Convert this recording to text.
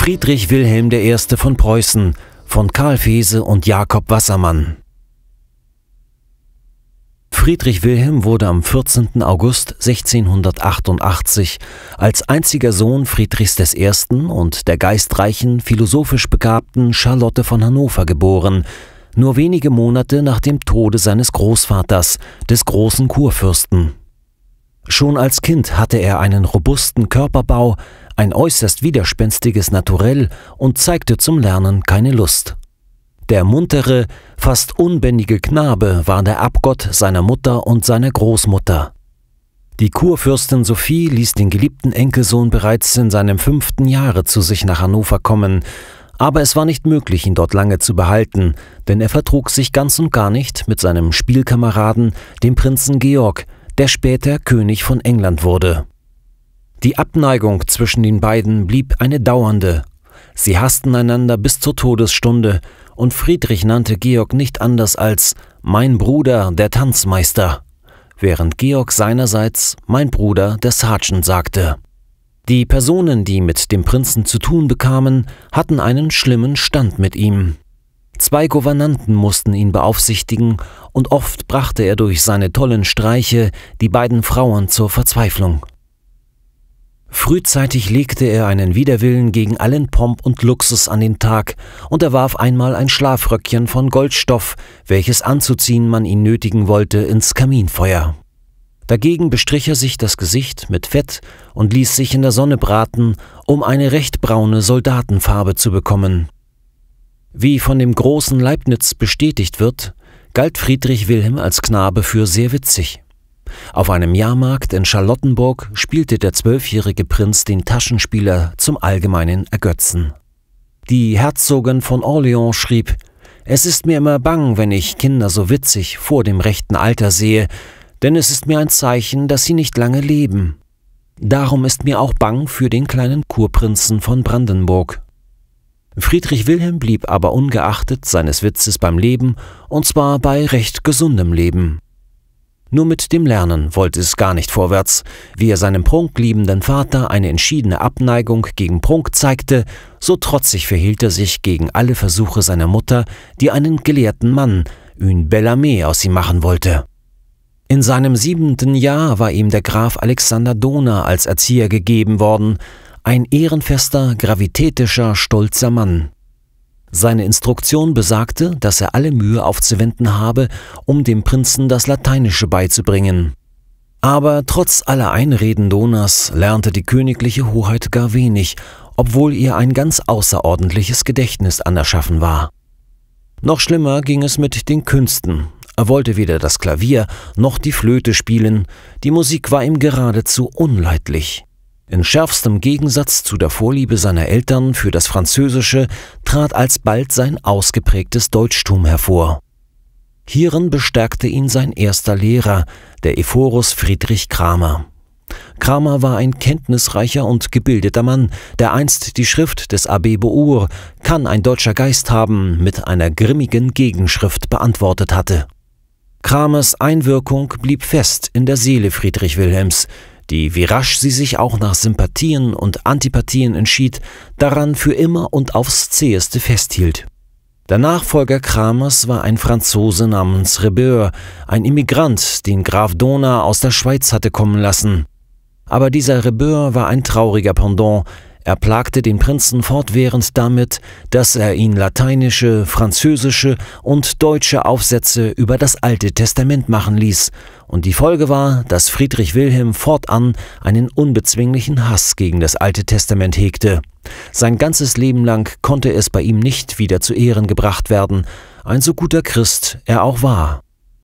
Friedrich Wilhelm I. von Preußen, von Karl Fese und Jakob Wassermann. Friedrich Wilhelm wurde am 14. August 1688 als einziger Sohn Friedrichs I. und der geistreichen, philosophisch begabten Charlotte von Hannover geboren, nur wenige Monate nach dem Tode seines Großvaters, des großen Kurfürsten. Schon als Kind hatte er einen robusten Körperbau, ein äußerst widerspenstiges Naturell und zeigte zum Lernen keine Lust. Der muntere, fast unbändige Knabe war der Abgott seiner Mutter und seiner Großmutter. Die Kurfürstin Sophie ließ den geliebten Enkelsohn bereits in seinem fünften Jahre zu sich nach Hannover kommen, aber es war nicht möglich, ihn dort lange zu behalten, denn er vertrug sich ganz und gar nicht mit seinem Spielkameraden, dem Prinzen Georg, der später König von England wurde. Die Abneigung zwischen den beiden blieb eine dauernde. Sie hassten einander bis zur Todesstunde, und Friedrich nannte Georg nicht anders als mein Bruder, der Tanzmeister, während Georg seinerseits mein Bruder, der Sergeant sagte. Die Personen, die mit dem Prinzen zu tun bekamen, hatten einen schlimmen Stand mit ihm. Zwei Gouvernanten mussten ihn beaufsichtigen, und oft brachte er durch seine tollen Streiche die beiden Frauen zur Verzweiflung. Frühzeitig legte er einen Widerwillen gegen allen Pomp und Luxus an den Tag und er warf einmal ein Schlafröckchen von Goldstoff, welches anzuziehen man ihn nötigen wollte, ins Kaminfeuer. Dagegen bestrich er sich das Gesicht mit Fett und ließ sich in der Sonne braten, um eine recht braune Soldatenfarbe zu bekommen. Wie von dem großen Leibniz bestätigt wird, galt Friedrich Wilhelm als Knabe für sehr witzig. Auf einem Jahrmarkt in Charlottenburg spielte der zwölfjährige Prinz den Taschenspieler zum allgemeinen Ergötzen. Die Herzogin von Orléans schrieb, es ist mir immer bang, wenn ich Kinder so witzig vor dem rechten Alter sehe, denn es ist mir ein Zeichen, dass sie nicht lange leben. Darum ist mir auch bang für den kleinen Kurprinzen von Brandenburg. Friedrich Wilhelm blieb aber ungeachtet seines Witzes beim Leben, und zwar bei recht gesundem Leben. Nur mit dem Lernen wollte es gar nicht vorwärts. Wie er seinem prunkliebenden Vater eine entschiedene Abneigung gegen Prunk zeigte, so trotzig verhielt er sich gegen alle Versuche seiner Mutter, die einen gelehrten Mann, une Bellarmé, aus ihm machen wollte. In seinem siebenten Jahr war ihm der Graf Alexander Dona als Erzieher gegeben worden, ein ehrenfester, gravitätischer, stolzer Mann. Seine Instruktion besagte, dass er alle Mühe aufzuwenden habe, um dem Prinzen das Lateinische beizubringen. Aber trotz aller Einreden Donas lernte die königliche Hoheit gar wenig, obwohl ihr ein ganz außerordentliches Gedächtnis anerschaffen war. Noch schlimmer ging es mit den Künsten. Er wollte weder das Klavier noch die Flöte spielen, die Musik war ihm geradezu unleidlich. In schärfstem Gegensatz zu der Vorliebe seiner Eltern für das Französische trat alsbald sein ausgeprägtes Deutschtum hervor. Hierin bestärkte ihn sein erster Lehrer, der Ephorus Friedrich Kramer. Kramer war ein kenntnisreicher und gebildeter Mann, der einst die Schrift des Abbé Bour, Kann ein deutscher Geist haben, mit einer grimmigen Gegenschrift beantwortet hatte. Kramers Einwirkung blieb fest in der Seele Friedrich Wilhelms, die, wie rasch sie sich auch nach Sympathien und Antipathien entschied, daran für immer und aufs zäheste festhielt. Der Nachfolger Kramers war ein Franzose namens Rebeur, ein Immigrant, den Graf Dona aus der Schweiz hatte kommen lassen. Aber dieser Rebeur war ein trauriger Pendant, er plagte den Prinzen fortwährend damit, dass er ihn lateinische, französische und deutsche Aufsätze über das Alte Testament machen ließ, und die Folge war, dass Friedrich Wilhelm fortan einen unbezwinglichen Hass gegen das Alte Testament hegte. Sein ganzes Leben lang konnte es bei ihm nicht wieder zu Ehren gebracht werden, ein so guter Christ er auch war.